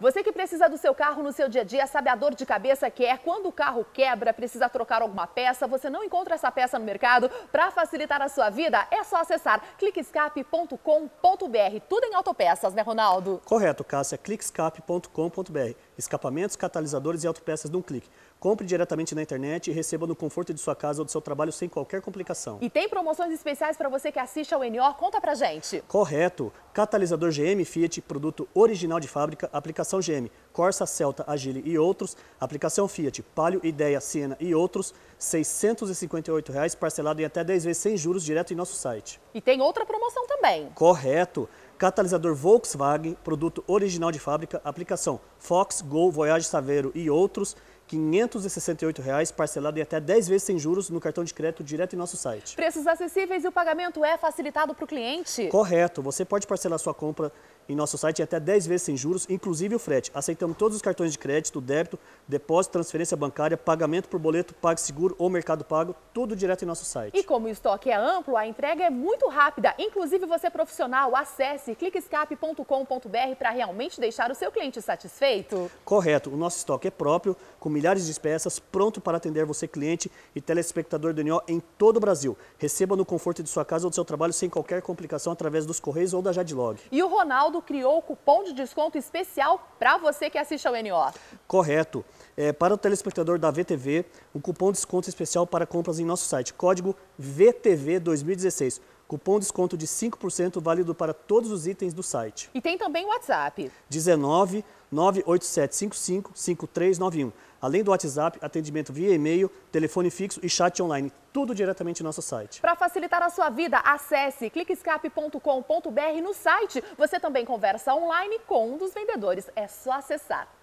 Você que precisa do seu carro no seu dia a dia sabe a dor de cabeça que é quando o carro quebra, precisa trocar alguma peça, você não encontra essa peça no mercado. Para facilitar a sua vida, é só acessar cliquescape.com.br. Tudo em autopeças, né, Ronaldo? Correto, Cássia. cliquescape.com.br. Escapamentos, catalisadores e autopeças de um clique. Compre diretamente na internet e receba no conforto de sua casa ou do seu trabalho sem qualquer complicação. E tem promoções especiais para você que assiste ao NO? Conta pra gente. Correto. Catalisador GM, Fiat, produto original de fábrica, aplicação GM, Corsa, Celta, Agile e outros, aplicação Fiat, Palio, Ideia, Siena e outros, R$ 658,00, parcelado em até 10 vezes sem juros, direto em nosso site. E tem outra promoção também. Correto. Catalisador Volkswagen, produto original de fábrica, aplicação Fox, Gol, Voyage Saveiro e outros, R$ R$ 568,00 parcelado em até 10 vezes sem juros no cartão de crédito direto em nosso site. Preços acessíveis e o pagamento é facilitado para o cliente? Correto. Você pode parcelar sua compra em nosso site em até 10 vezes sem juros, inclusive o frete. Aceitamos todos os cartões de crédito, débito, depósito, transferência bancária, pagamento por boleto, PagSeguro ou Mercado Pago, tudo direto em nosso site. E como o estoque é amplo, a entrega é muito rápida. Inclusive você é profissional, acesse cliquescape.com.br para realmente deixar o seu cliente satisfeito. Correto. O nosso estoque é próprio, com milhares de peças, pronto para atender você, cliente e telespectador do NO em todo o Brasil. Receba no conforto de sua casa ou do seu trabalho sem qualquer complicação através dos Correios ou da Jadlog. E o Ronaldo criou o cupom de desconto especial para você que assiste ao NO. Correto. É, para o telespectador da VTV, um cupom de desconto especial para compras em nosso site. Código VTV2016. Cupom desconto de 5% válido para todos os itens do site. E tem também o WhatsApp. 19 987555391. Além do WhatsApp, atendimento via e-mail, telefone fixo e chat online, tudo diretamente no nosso site. Para facilitar a sua vida, acesse cliquescape.com.br no site. Você também conversa online com um dos vendedores, é só acessar.